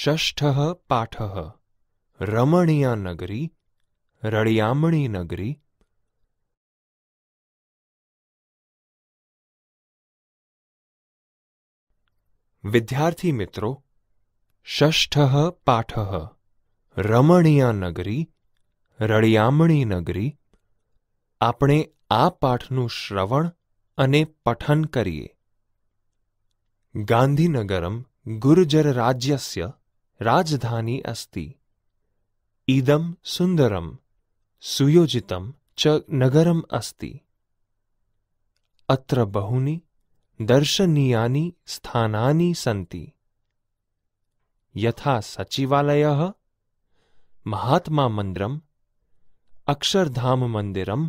ષષ્ઠઃ પાઠ રમણીયા નગરી રળિયામણી નગરી વિદ્યાર્થી મિત્રો ષષ્ઠઃ પાઠઃ રમણીયા નગરી રળિયામણી નગરી આપણે આ પાઠનું શ્રવણ અને પઠન કરીએ ગાંધીનગરમ ગુર્જર રાજ્યસ્ય राजधानी अस्ति इदं सुन्दरं सुयोजितं च नगरम् अस्ति अत्र बहूनि दर्शनीयानि स्थानानि सन्ति यथा सचिवालयः महात्मामन्दिरम् अक्षरधाममन्दिरम्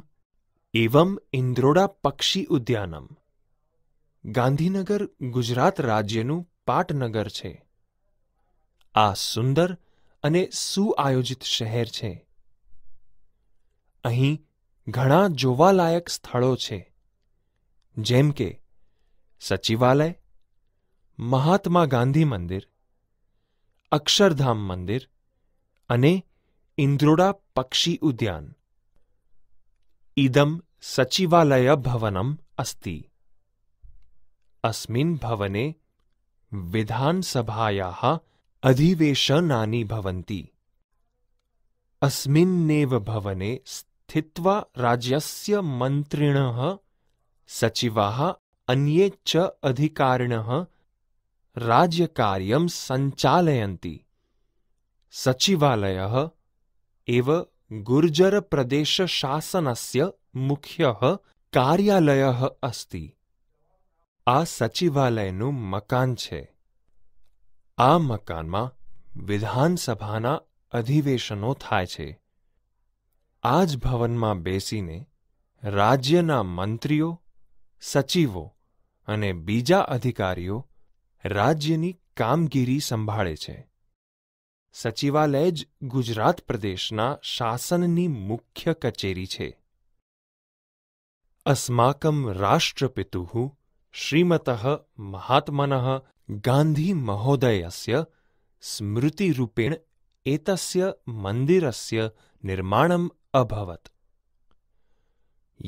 एवम् ઇન્દ્રોડા ઉદ્યાનમ ગાંધીનગર ગુજરાત રાજ્યનું પાટનગર છે આ સુંદર અને સુઆયોજિત શહેર છે અહીં ઘણા જોવાલાયક સ્થળો છે જેમ કે સચિવાલય મહાત્મા ગાંધી મંદિર અક્ષરધામ મંદિર અને ઇન્દ્રોડા પક્ષી ઉદ્યાન ઇદમ સચિવાલય ભવનમ અસ્તિ અસ્મિન ભવને વિધાનસભાયા अधिवेशनानि भवन्ति अस्मिन्नेव भवने स्थित्वा राज्यस्य मन्त्रिणः सचिवाः अन्ये च अधिकारिणः राज्यकार्यं सञ्चालयन्ति सचिवालयः एव गुर्जरप्रदेशशासनस्य मुख्यः કાર્યાલય અસ્તિ આ સચિવાલયનું મકાન છે આ મકાનમાં વિધાનસભાના અધિવેશનો થાય છે આ જ ભવનમાં બેસીને રાજ્યના મંત્રીઓ સચિવો અને બીજા અધિકારીઓ રાજ્યની કામગીરી સંભાળે છે સચિવાલય જ ગુજરાત પ્રદેશના શાસનની મુખ્ય કચેરી છે અસ્માકમ રાષ્ટ્રપિતુ શ્રીમત મહાત્મન गान्धीमहोदयस्य स्मृतिरूपेण एतस्य मन्दिरस्य निर्माणम् अभवत्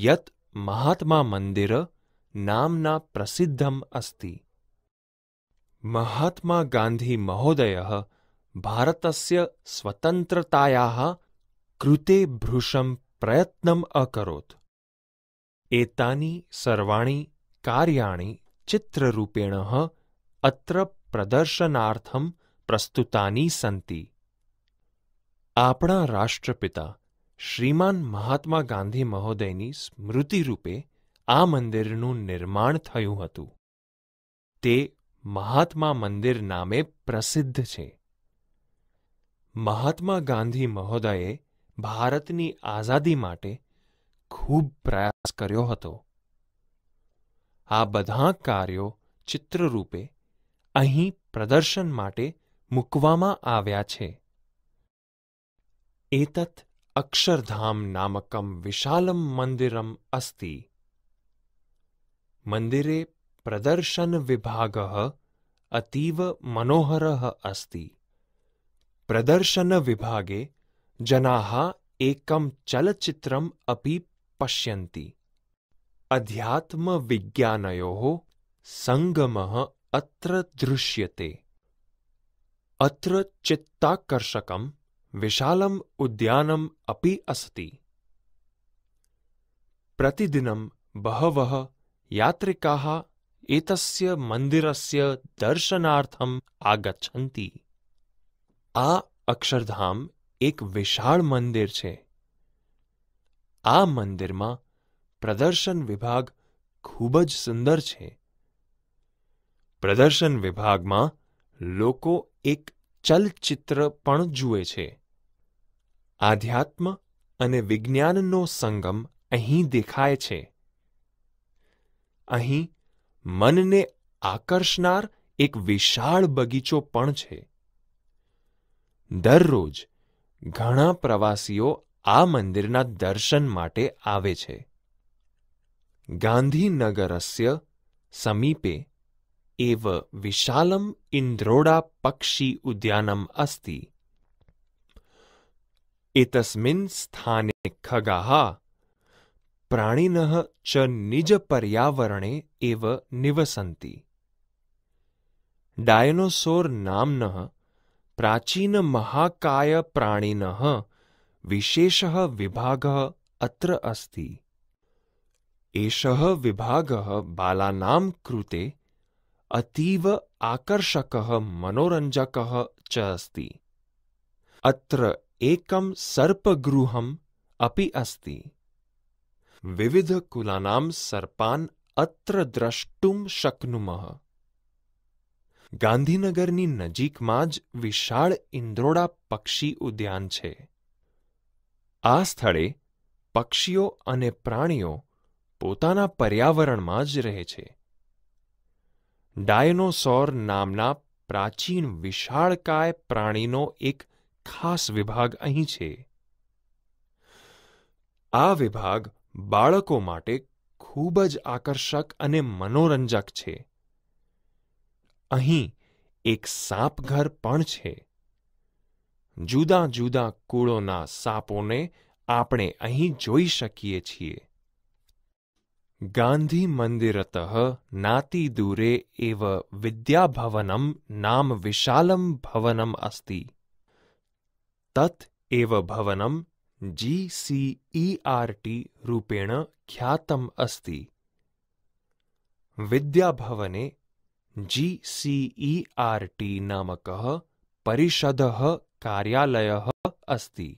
यत् महात्मामन्दिर नाम्ना प्रसिद्धम् अस्ति महात्मागान्धीमहोदयः भारतस्य स्वतन्त्रतायाः कृते भृशं प्रयत्नम् अकरोत् एतानि सर्वाणि कार्याणि चित्ररूपेण અત્ર પ્રદર્શનાર્થમ પ્રસ્તુતાની સંતિ આપણા રાષ્ટ્રપિતા શ્રીમાન મહાત્મા ગાંધી મહોદયની સ્મૃતિરૂપે આ મંદિરનું નિર્માણ થયું હતું તે મહાત્મા મંદિર નામે પ્રસિદ્ધ છે મહાત્મા ગાંધી મહોદયે ભારતની આઝાદી માટે ખૂબ પ્રયાસ કર્યો હતો આ બધા કાર્યો ચિત્રરૂપે અહીં પ્રદર્શન માટે મૂકવામાં આવ્યા છે એતત અક્ષરધામ નામકમ વિશાલમ મંદિરમ અસ્તિ મંદિરે પ્રદર્શનવિભાગः અતીવ મનોહરः અસ્તિ प्रदर्शनविभागे जनाः एकं चलच्चित्रम् अपि पश्यन्ति अध्यात्मविज्ञानयोः सङ्गमः अत्र दृश्यते अत्र चित्ताकर्षकं विशालम् उद्यानम् अपि अस्ति प्रतिदिनं बहवः यात्रिकाः एतस्य मन्दिरस्य दर्शनार्थम् आगच्छन्ति आ अक्षरधाम एक विशाल मंदिर छे आ मंदिर પ્રદર્શન प्रदर्शन विभाग खूबज सुंदर છે પ્રદર્શન વિભાગમાં લોકો એક ચલચિત્ર પણ જુએ છે આધ્યાત્મ અને વિજ્ઞાનનો સંગમ અહીં દેખાય છે અહીં મનને આકર્ષનાર એક વિશાળ બગીચો પણ છે દરરોજ ઘણા પ્રવાસીઓ આ મંદિરના દર્શન માટે આવે છે ગાંધીનગરસ્ય સમીપે एव विशालम् पक्षी उद्यानम् अस्ति एतस्मिन् स्थाने खगाः प्राणिनः च निजपर्यावरणे एव निवसन्ति डायनोसोर् नाम्नः प्राचीनमहाकायप्राणिनः विशेषः विभागः अत्र अस्ति एषः विभागः बालानां कृते अतीव आकर्षकः मनोरञ्जकः च अस्ति अत्र एकं सर्पगृहम् अपि अस्ति विविधकुलानां सर्पान् अत्र द्रष्टुं शक्नुमः ગાંધીનગરની નજીકમાં જ વિશાળ ઇન્દ્રોડા પક્ષી ઉદ્યાન છે આ સ્થળે પક્ષીઓ અને પ્રાણીઓ પોતાના પર્યાવરણમાં જ રહે છે ડાયનોસોર નામના પ્રાચીન વિશાળકાય પ્રાણીનો એક ખાસ વિભાગ અહીં છે આ વિભાગ બાળકો માટે ખૂબ જ આકર્ષક અને મનોરંજક છે અહીં એક સાપઘર પણ છે જુદા જુદા કુળોના સાપોને આપણે અહીં જોઈ શકીએ છીએ गान्धिमन्दिरतः नातिदूरे एव विद्याभवनं नाम विशालं भवनम् अस्ति तत् एव भवनं जी सी ई आर् टी रूपेण ख्यातम् अस्ति विद्याभवने जी सी ई आर् टी नामकः परिषदः कार्यालयः अस्ति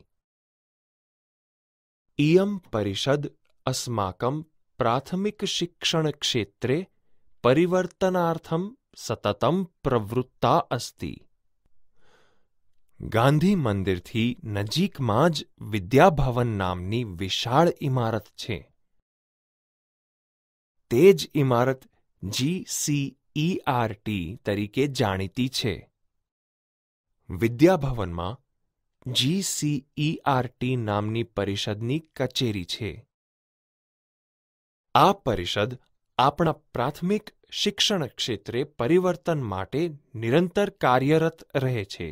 इयं परिषद् अस्माकं પ્રાથમિક શિક્ષણ ક્ષેત્રે परिवर्तनार्थं સતતમ પ્રવૃત્તા અસ્તી ગાંધી મંદિરથી નજીકમાં જ વિદ્યાભવન નામની વિશાળ ઇમારત છે તે જ ઇમારત જીસીઈઆરટી તરીકે જાણીતી છે વિદ્યાભવનમાં જીસીઈઆરટી નામની પરિષદની કચેરી છે આ પરિષદ આપણા પ્રાથમિક શિક્ષણ ક્ષેત્રે પરિવર્તન માટે નિરંતર કાર્યરત રહે છે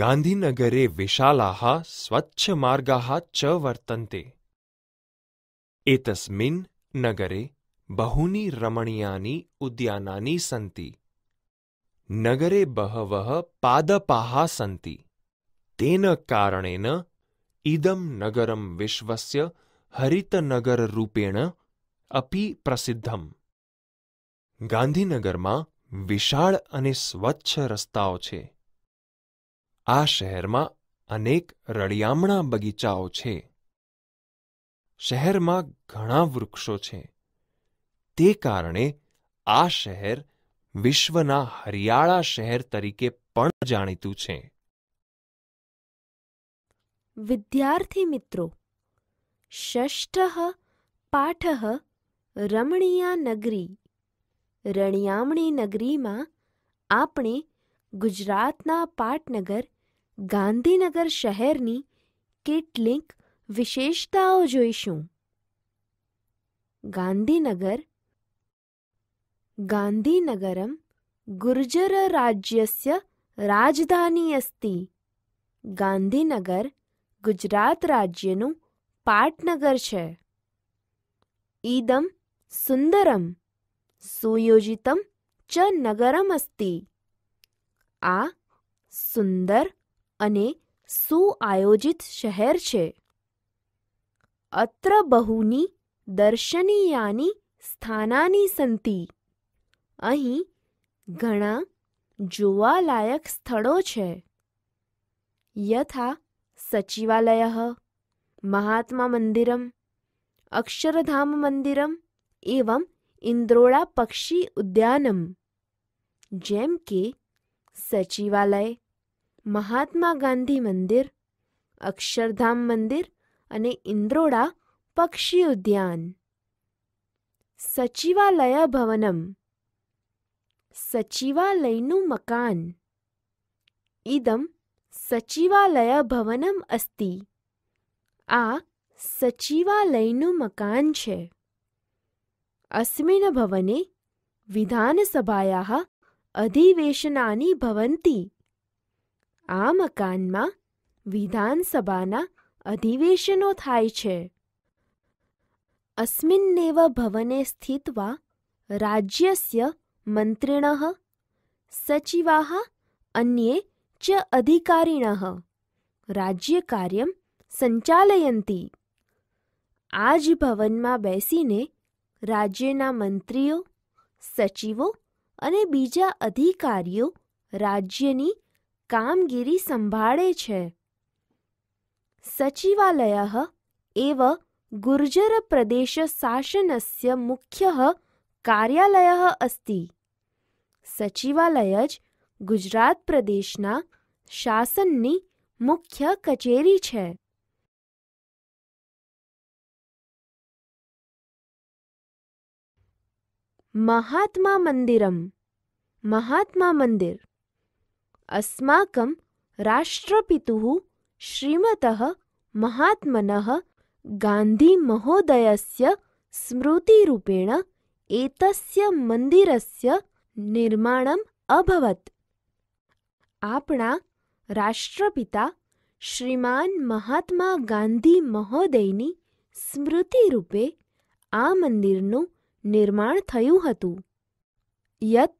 ગાંધીનગરે વિશાલાહ સ્વચ્છ માર્ગાહ ચ વર્તન્તે એતસ્મિન નગરે બહુની રમણીયાની ઉદ્યાનાની સંતિ નગરે બહવઃ પાદપાહ સંતિ તેન કારણેન ઇદમ નગરમ વિશ્વસ્ય હરિતનગર રૂપેણ અપી પ્રસિદ્ધમ ગાંધીનગરમાં વિશાળ અને સ્વચ્છ રસ્તાઓ છે આ શહેરમાં અનેક રળિયામણા બગીચાઓ છે શહેરમાં ઘણા વૃક્ષો છે તે કારણે આ શહેર વિશ્વના હરિયાળા શહેર તરીકે પણ જાણીતું છે વિદ્યાર્થી મિત્રો ષષ્ઠઃ પાઠઃ રમણીયા નગરી રણિયામણી નગરીમાં આપણે ગુજરાતના પાટનગર ગાંધીનગર શહેરની કેટલીક વિશેષતાઓ જોઈશું ગાંધીનગર ગાંધીનગરમ ગુર્જર રાજ્યસ્ય રાજધાની અસ્તિ ગાંધીનગર ગુજરાત રાજ્યનું પાટનગર છે ઈદમ સુંદરમ સુયોજિતમ ચ નગરમ અસ્તિ આ સુંદર અને સુઆયોજિત શહેર છે અત્ર બહુની દર્શનીયાની સ્થાનાની સંતિ અહીં ઘણા જોવાલાયક સ્થળો છે યથા સચિવાલય મહાત્મા મંદિરમ અક્ષરધામ મંદિરમ એવમ ઇન્દ્રોળા પક્ષી ઉદ્યાનમ જેમ કે સચિવાલય મહાત્મા ગાંધી મંદિર અક્ષરધામ મંદિર અને ઇન્દ્રોળા પક્ષી ઉદ્યાન સચિવાલય ભવનમ સચિવાલયનું મકાન ઇદમ સચિવાલય ભવનમ અસ્તિ આ સચિવાલયનું મકાન છે અસ્મિન ભવને વિધાનસભાયાः અધિવેશનાની भवन्ति આ મકાનમાં વિધાનસભાના અધિવેશનો થાય છે અસ્મિન્નેવ ભવને સ્થિત્વા રાજ્યસ્ય મંત્રિણઃ સચિવા અન્યે ચ અધિકારીણઃ રાજ્યકાર્યમ સંચાલયંતી આ જ ભવનમાં બેસીને રાજ્યના મંત્રીઓ સચિવો અને બીજા અધિકારીઓ રાજ્યની કામગીરી સંભાળે છે સચિવાલય એવ ગુર્જર પ્રદેશ શાસનસ્ય મુખ્ય કાર્યાલય અસ્તિ સચિવાલય જ ગુજરાત પ્રદેશના શાસનની મુખ્ય કચેરી છે મહાત્મા મંદિરમ મહાત્મા મંદિર અસ્માકમ રાષ્ટ્રપિતુ શ્રીમત મહાત્મન ગાંધી મહોદયસ્ય સ્મૃતિરૂપેણ એતસ્ય મંદિરસ્ય નિર્માણમ અભવત આપણા રાષ્ટ્રપિતા શ્રીમાન મહાત્મા ગાંધી મહોદયની સ્મૃતિ આ મંદિરનું નિર્માણ થયું હતું યત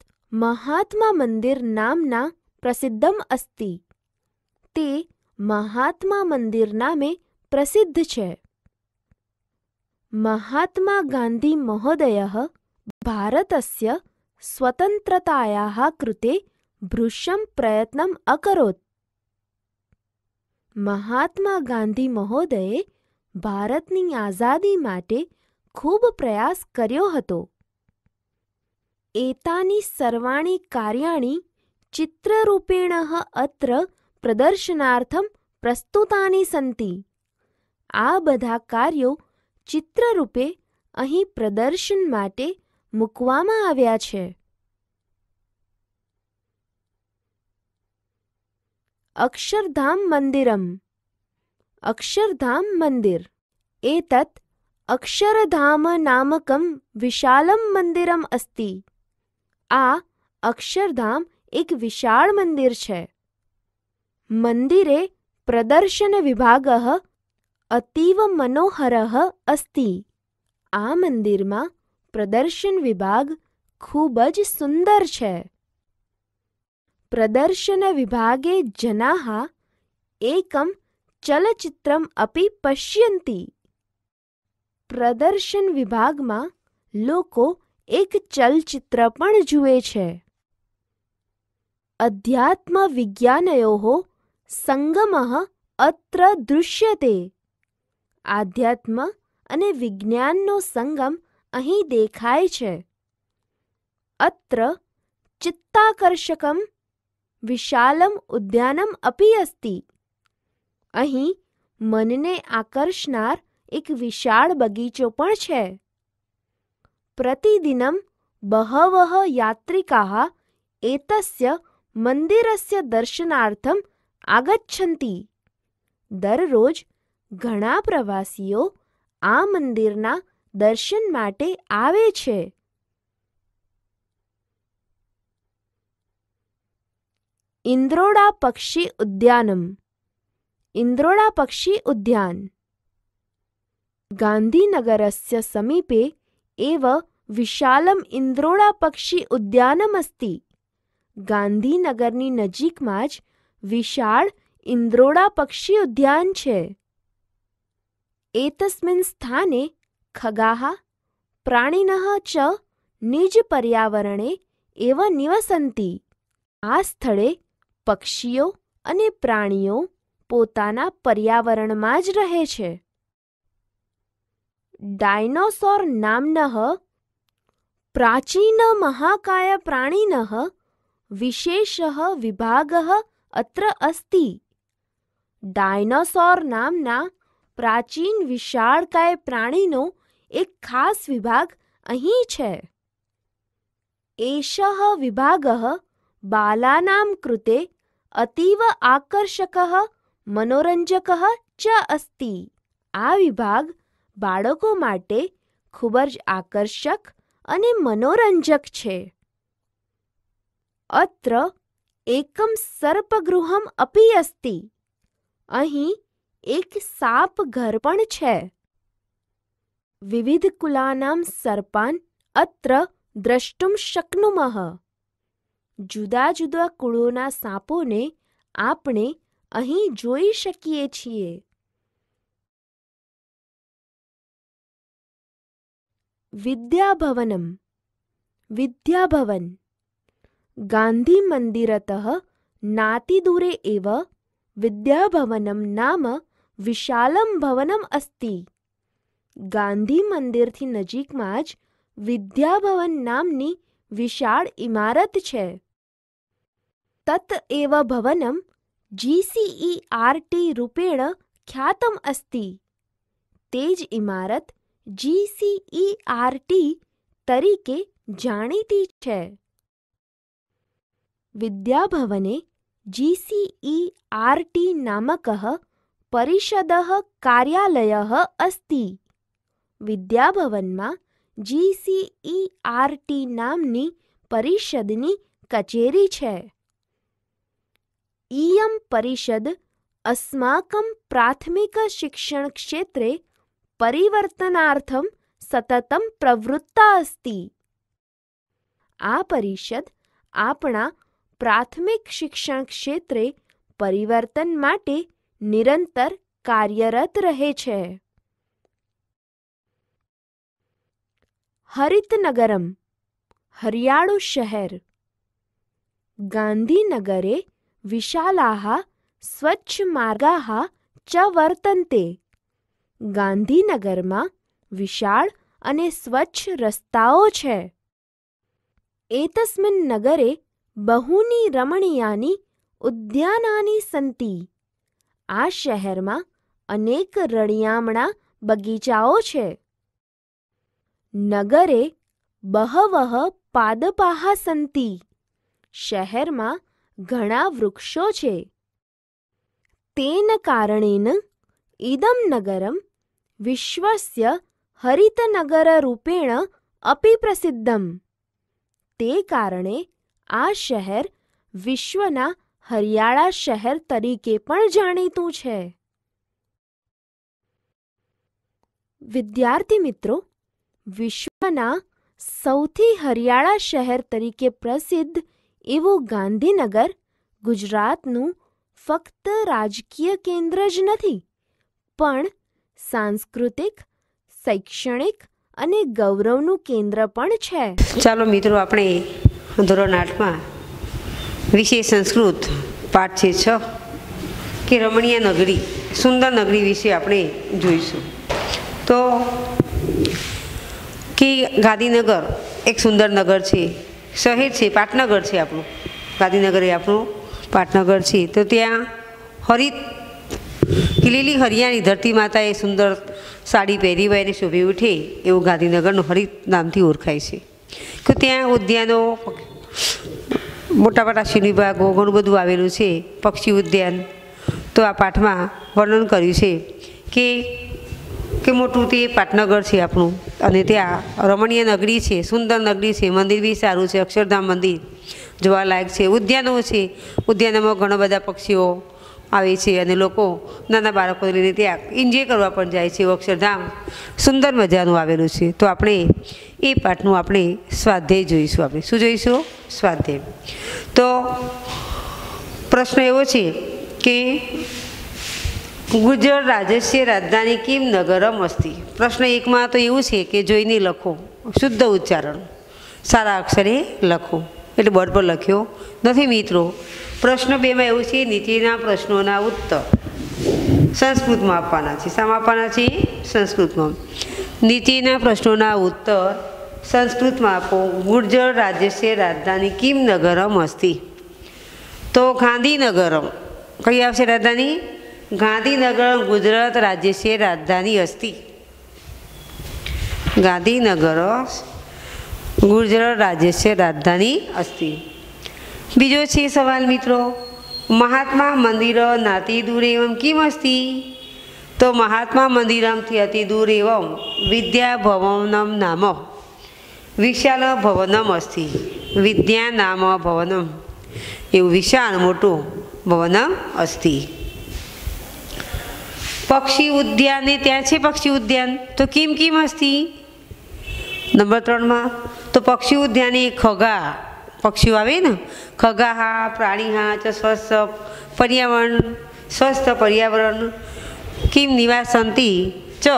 મહાત્મા મંદિર નામના પ્રસિદ્ધમ અસ્તિ તે મહાત્મા મંદિર નામે પ્રસિદ્ધ છે મહાત્મા ગાંધી મહોદય ભારતસ્ય સ્વતંત્રતાયાः કૃતે ભૃશ્યમ પ્રયત્નમ અકરોત મહાત્મા ગાંધી મહોદયે ભારતની આઝાદી માટે ખૂબ પ્રયાસ કર્યો હતો એતાની સર્વાણી કાર્યાણી ચિત્રરૂપેણ અત્ર પ્રદર્શનાર્થમ પ્રસ્તુતાની સંતિ આ બધા કાર્યો ચિત્રરૂપે અહીં પ્રદર્શન માટે મૂકવામાં આવ્યા છે અક્ષરધામ મંદિરમ અક્ષરધામ મંદિર એતત अक्षरधाम नामकं विशालं મંદિરમ અસ્તિ આ અક્ષરધામ એક વિશાળ મંદિર છે મંદિરે પ્રદર્શન વિભાગ અતીવ મનોહર અસ્તિ આ મંદિરમાં પ્રદર્શન વિભાગ ખૂબ જ સુંદર છે પ્રદર્શન વિભાગે જના એકમ ચલચિત્રમ અપી પશ્યંતી પ્રદર્શન વિભાગમાં લોકો એક ચલચિત્ર પણ જુએ છે અધ્યાત્મ વિજ્ઞાનયો સંગમ અત્ર દૃશ્યતે આધ્યાત્મ અને વિજ્ઞાનનો સંગમ અહીં દેખાય છે અત્ર ચિત્તાકર્ષકમ વિશાલમ ઉદ્યાનમ અપી અસ્તિ અહીં મનને આકર્ષનાર એક વિશાળ બગીચો પણ છે પ્રતિદિનમ બહવહ યાત્રિકા એતસ્ય મંદિરસ્ય દર્શનાર્થમ આગચ્છંતી દરરોજ ઘણા પ્રવાસીઓ આ મંદિરના દર્શન માટે આવે છે ઇન્દ્રોડા પક્ષી ઉદ્યાનમ ઇન્દ્રોડા પક્ષી ઉદ્યાન गान्धीनगरस्य समीपे एव વિશાલમ ઇન્દ્રોડા પક્ષી ઉદ્યાનમસ્તિ ગાંધીનગરની નજીકમાં જ વિશાળ ઇન્દ્રોડા પક્ષી ઉદ્યાન છે એતસ્મિન સ્થાને ખગાહ પ્રાણીન ચ નિજ પર્યાવરણે એવ નિવસંતી આ સ્થળે પક્ષીઓ અને પ્રાણીઓ પોતાના પર્યાવરણમાં જ રહે છે ડાયનોસોર નામનઃ प्राचीनमहाकायप्राणिनः विशेषः विभागः अत्र अस्ति ડાયનોસોર નામના પ્રાચીન વિશાળકાય પ્રાણીનો એક ખાસ વિભાગ અહીં છે એષ વિભાગ બાલાનામ કૃતે અતીવ આકર્ષક મનોરંજક ચ અસ્તિ આ વિભાગ બાળકો માટે ખૂબ જ આકર્ષક અને મનોરંજક છે અત્ર એકમ સર્પગૃહમ અપી અસ્તિ અહીં એક સાપ ઘર પણ છે વિવિધ કુલાનામ સર્પાન અત્ર દ્રષ્ટુમ શક્નુમઃ જુદા જુદા કુળોના સાપોને આપણે અહીં જોઈ શકીએ છીએ વિદ્યાભવનમ વિદ્યાભવન ગાંધીમંદિરત નાતિદૂરે એવ વિદ્યાભવનમ નામ વિશાલમ ભવનમ અસ્તિ ગાંધી નજીકમાં જ વિદ્યાભવન નામની વિશાળ ઇમારત છે તત એવ ભવનમ જીસીઈઆરટી રૂપેણ ખ્યાતમ અસ્તિ તે જ ઇમારત જીસીઈઆરટી તરીકે જાણીતી છે વિદ્યાભવને જીસીઈઆરટી નામકઃ પરિષદઃ કાર્યાલયઃ અસ્તિ વિદ્યાભવનમાં જીસીઈઆરટી નામની પરિષદની કચેરી છે ઇયમ પરિષદ અસ્માકમ પ્રાથમિક શિક્ષણ ક્ષેત્રે परिवर्तनार्थं सतत प्रवृत्ता अस्ति आ परिषद आपणा प्राथमिक शिक्षण क्षेत्र परिवर्तन माटे निरंतर कार्यरत रहे छे हरित नगरम हरियाणु शहर गांधीनगरे विशाला स्वच्छ मार्गाः च वर्तंते ગાંધીનગરમાં વિશાળ અને સ્વચ્છ રસ્તાઓ છે એતસ્મિન નગરે બહુની રમણીયાની ઉદ્યાનાની સંતિ આ શહેરમાં અનેક રળિયામણા બગીચાઓ છે નગરે બહવહ પાદપાહા સંતિ શહેરમાં ઘણા વૃક્ષો છે તેન કારણેન ઇદમ નગરમ વિશ્વસ્ય હરિતનગરરૂપેણ અપિ પ્રસિદ્ધમ તે કારણે આ શહેર વિશ્વના હરિયાળા શહેર તરીકે પણ જાણીતું છે વિદ્યાર્થી મિત્રો વિશ્વના સૌથી હરિયાળા શહેર તરીકે પ્રસિદ્ધ એવું ગાંધીનગર ગુજરાતનું ફક્ત રાજકીય કેન્દ્ર જ નથી પણ સાંસ્કૃતિક શૈક્ષણિક અને ગૌરવનું કેન્દ્ર પણ છે ચાલો મિત્રો આપણે ધોરણ આઠમાં વિશેષ સંસ્કૃત પાઠ છે છ કે રમણીય નગરી સુંદર નગરી વિશે આપણે જોઈશું તો કે ગાંધીનગર એક સુંદર નગર છે શહેર છે પાટનગર છે આપણું ગાંધીનગર એ આપણું પાટનગર છે તો ત્યાં હરિત કે લીલી હરિયાળી ધરતી માતાએ સુંદર સાડી પહેરી હોય અને શોભી ઉઠે એવું ગાંધીનગરનું હરિત નામથી ઓળખાય છે કે ત્યાં ઉદ્યાનો મોટા મોટા શિવ વિભાગો ઘણું બધું આવેલું છે પક્ષી ઉદ્યાન તો આ પાઠમાં વર્ણન કર્યું છે કે કે મોટું તે પાટનગર છે આપણું અને ત્યાં રમણીય નગરી છે સુંદર નગરી છે મંદિર બી સારું છે અક્ષરધામ મંદિર જોવાલાયક છે ઉદ્યાનો છે ઉદ્યાનોમાં ઘણા બધા પક્ષીઓ આવે છે અને લોકો નાના બાળકોને લઈને ત્યાં એન્જોય કરવા પણ જાય છે અક્ષરધામ સુંદર મજાનું આવેલું છે તો આપણે એ પાઠનું આપણે સ્વાધ્યાય જોઈશું આપણે શું જોઈશું સ્વાધ્યાય તો પ્રશ્ન એવો છે કે ગુજર રાજસ્ય રાજધાની કેમ નગરમ અસ્તી પ્રશ્ન એકમાં તો એવું છે કે જોઈને લખો શુદ્ધ ઉચ્ચારણ સારા અક્ષરે લખો એટલે બોર્ડ પર લખ્યો નથી મિત્રો પ્રશ્ન બેમાં એવું છે નીચેના પ્રશ્નોના ઉત્તર સંસ્કૃતમાં આપવાના છે શામાં આપવાના છે સંસ્કૃતમાં નીચેના પ્રશ્નોના ઉત્તર સંસ્કૃતમાં આપો ગુર્જર રાજ્યસ્ય રાજધાની કિમ નગરમ અસ્તી તો ગાંધીનગરમ કઈ આવશે રાજધાની ગાંધીનગર ગુજરાત રાજ્યસ્ય રાજધાની અસ્તી ગાંધીનગર ગુજરાત રાજ્યસ્ય રાજધાની અસ્તી બીજો છે સવાલ મિત્રો મહાત્મા મંદિર નાતી દૂર એવમ કિમ અસ્તી તો મહાત્મા મંદિરમથી અતિ દૂર એવમ વિદ્યા ભવનમ નામ વિશાલ ભવનમ અસ્તી વિદ્યા નામ ભવનમ એવું વિશાળ મોટું ભવનમ અસ્તી પક્ષી ઉદ્યાને ત્યાં છે પક્ષી ઉદ્યાન તો કિમ કિમ અસ્તી નંબર ત્રણમાં તો પક્ષી ઉદ્યાને ખગા पक्षी आवे न खगा हा प्राणी हा च स्वस्थ पर्यावरण स्वस्थ पर्यावरण किम निवासंती च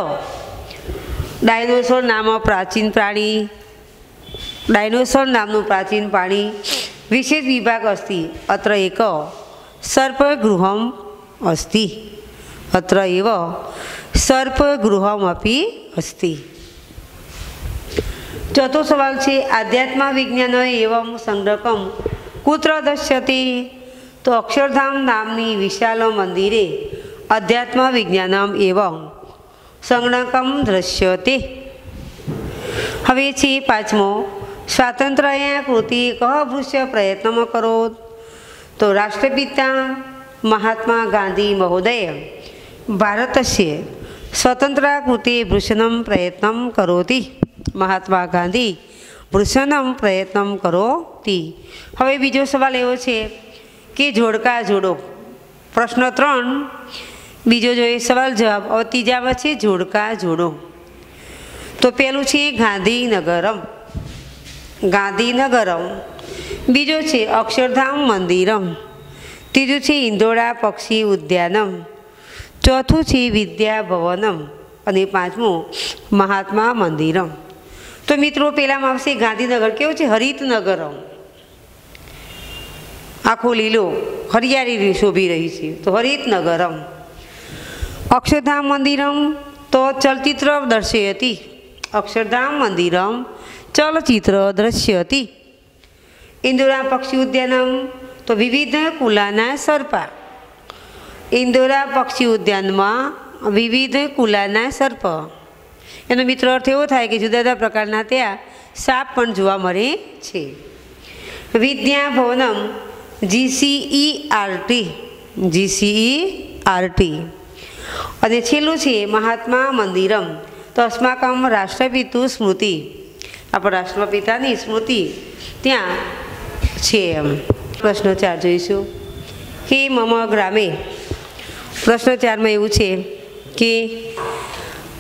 डायनोसोर नाम प्राचीन प्राणी डायनोसोर नामनु प्राचीन प्राणी विशेष विभाग अस्ति अत्र एक सर्पगृहम अस्ति अत्र एव सर्पगृहमपि अस्ति ચોથો સવાલ છે આધ્યાત્મ વિજ્ઞાન એવમ સંગ્રકમ કુત્ર દશ્યતી તો અક્ષરધામ નામની વિશાલ મંદિરે અધ્યાત્મ વિજ્ઞાનમ એવમ સંગણકમ દ્રશ્યતે હવે છે પાંચમો સ્વાતંત્ર્ય કૃતિ કહભૂષ્ય પ્રયત્નમાં કરો તો રાષ્ટ્રપિતા મહાત્મા ગાંધી મહોદય ભારતસ્ય સ્વતંત્ર કૃતિ ભૂષણમ પ્રયત્ન કરોતી મહાત્મા ગાંધી વૃષણમ પ્રયત્ન કરો તી હવે બીજો સવાલ એવો છે કે જોડકા જોડો પ્રશ્ન ત્રણ બીજો જો એ સવાલ જવાબ હવે ત્રીજામાં છે જોડકા જોડો તો પહેલું છે ગાંધીનગરમ ગાંધીનગરમ બીજો છે અક્ષરધામ મંદિરમ ત્રીજું છે ઇન્દોરા પક્ષી ઉદ્યાનમ ચોથું છે વિદ્યાભવનમ અને પાંચમું મહાત્મા મંદિરમ તો મિત્રો પેલામાં આવશે ગાંધીનગર કેવું છે હરિતનગરમ આખો લીલો હરિયાળી શોભી રહી છે તો હરિતનગરમ અક્ષરધામ મંદિરમ તો ચલચિત્ર દર્શયતી અક્ષરધામ મંદિરમ ચલચિત્ર દ્રશ્યતી ઇન્દોરા પક્ષી ઉદ્યાનમ તો વિવિધ કુલાના સર્પા ઇન્દોરા પક્ષી ઉદ્યાનમાં વિવિધ કુલાના સર્પ એનો મિત્રો અર્થ એવો થાય કે જુદા જુદા પ્રકારના ત્યાં સાપ પણ જોવા મળે છે વિદ્યાભવનમ જીસીઈ આરટી જીસીઈ આરટી અને છેલ્લું છે મહાત્મા મંદિરમ તો અસ્માકમ રાષ્ટ્રપિતુ સ્મૃતિ આપણા રાષ્ટ્રપિતાની સ્મૃતિ ત્યાં છે એમ પ્રશ્ન ચાર જોઈશું કે મમ ગ્રામે પ્રશ્ન ચારમાં એવું છે કે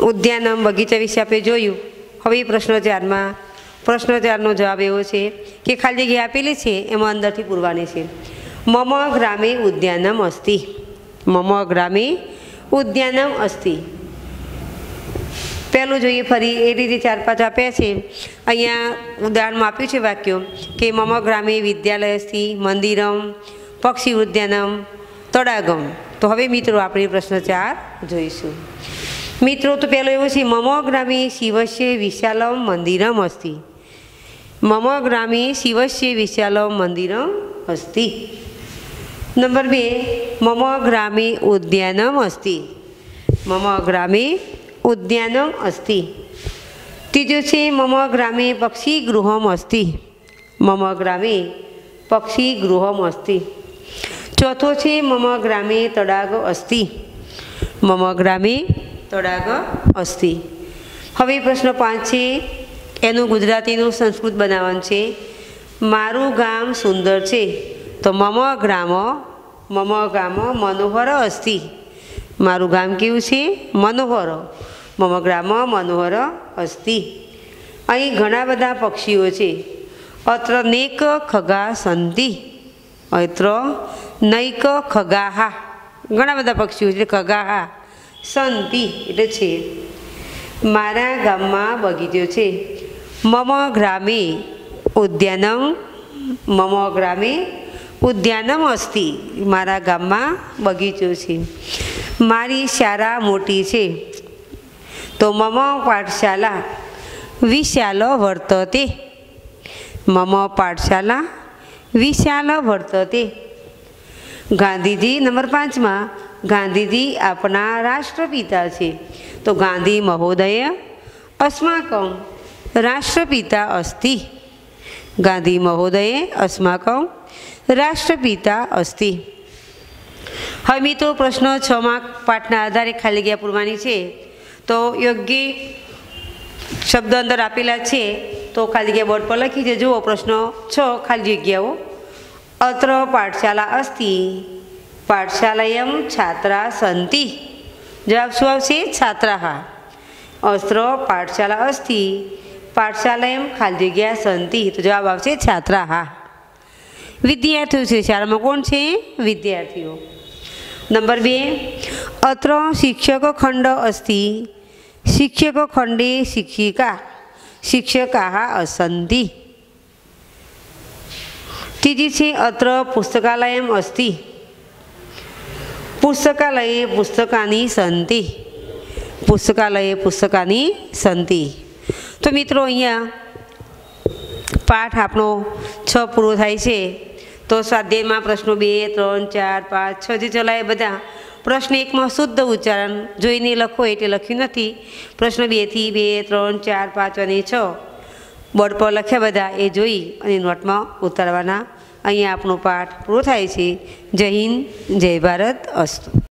ઉદ્યાનમ બગીચા વિશે આપણે જોયું હવે પ્રશ્ન ચારમાં પ્રશ્ન ચારનો જવાબ એવો છે કે ખાલી જગ્યા આપેલી છે એમાં અંદરથી પૂરવાની છે મમ ગ્રામે ઉદ્યાનમ અસ્તિ મમ ગ્રામે ઉદ્યાનમ અસ્તિ પહેલું જોઈએ ફરી એ રીતે ચાર પાંચ આપ્યા છે અહીંયા ઉદાહરણમાં આપ્યું છે વાક્યો કે મમ ગ્રામે વિદ્યાલયથી મંદિરમ પક્ષી ઉદ્યાનમ તળાગમ તો હવે મિત્રો આપણે પ્રશ્ન ચાર જોઈશું મિત્રો તો પહેલો એવો છે મમો ગ્રામે શિવસ્ય વિશાલમ મંદિરમ અસ્તિ મમ ગ્રામે શિવસ્ય વિશાલમ મંદિરમ અસ્તિ નંબર બે મમ ગ્રામે ઉદ્યાનમ અસ્તિ મમ ગ્રામે ઉદ્યાનમ અસ્તિ ત્રીજો છે મમ ગ્રામે પક્ષી ગૃહમ અસ્તિ મમ ગ્રામે પક્ષી ગૃહમ અસ્તિ ચોથો છે મમ તળાગ અસ્તિ મમ તળાગ અસ્થિ હવે પ્રશ્ન પાંચ છે એનું ગુજરાતીનું સંસ્કૃત બનાવવાનું છે મારું ગામ સુંદર છે તો મમ ગ્રામ મમ ગામ મનોહર અસ્થિ મારું ગામ કેવું છે મનોહર મમ ગ્રામ મનોહર અસ્થિ અહીં ઘણા બધા પક્ષીઓ છે અત્ર નેક ખગા સંધિ અત્ર નૈક ખગાહા ઘણા બધા પક્ષીઓ છે ખગાહા સંતિ એટલે છે મારા ગામમાં બગીચો છે મમ ગ્રામે ઉદ્યાનમ મમ ગ્રામે ઉદ્યાનમ અસ્તિ મારા ગામમાં બગીચો છે મારી શાળા મોટી છે તો મમ પાઠશાલા વિશાલો તે મમ પાઠશાલા વિશાલ તે ગાંધીજી નંબર પાંચમાં ગાંધીજી આપણા રાષ્ટ્રપિતા છે તો ગાંધી મહોદય અસ્માકમ રાષ્ટ્રપિતા અસ્તિ ગાંધી મહોદયે અસ્માકમ રાષ્ટ્રપિતા અસ્તિ હવે મિત્રો પ્રશ્ન છ માં પાઠના આધારે ખાલી ગયા પૂરવાની છે તો યોગ્ય શબ્દ અંદર આપેલા છે તો ખાલી જગ્યા બોર્ડ પર લખી જજો પ્રશ્ન છ ખાલી જગ્યાઓ અત્ર પાઠશાલા અસ્તિ પાઠશાલાયમ છાત્રા સંતિ જવાબ શું આવશે છાત્રાહ અસ્ત્ર પાઠશાલા અસ્તિ પાઠશાલાયમ ખાલી જગ્યા સંતિ તો જવાબ આવશે છાત્રાહ વિદ્યાર્થીઓ છે શાળામાં કોણ છે વિદ્યાર્થીઓ નંબર બે અત્ર શિક્ષક ખંડ અસ્તિ શિક્ષક ખંડે શિક્ષિકા શિક્ષકા અસંતિ ત્રીજી છે અત્ર પુસ્તકાલયમ અસ્તિ પુસ્તકાલયે પુસ્તકાની સંતિ પુસ્તકાલયે પુસ્તકાની સંતિ તો મિત્રો અહીંયા પાઠ આપણો છ પૂરો થાય છે તો સ્વાધ્યાયમાં પ્રશ્નો બે ત્રણ ચાર પાંચ છ જે ચલાય બધા પ્રશ્ન એકમાં શુદ્ધ ઉચ્ચારણ જોઈને લખો એટલે લખ્યું નથી પ્રશ્ન બેથી બે ત્રણ ચાર પાંચ અને છ બોર્ડ પર લખ્યા બધા એ જોઈ અને નોટમાં ઉતારવાના અહીંયા આપણો પાઠ પૂરો થાય છે જય હિન્દ જય ભારત અસ્તુ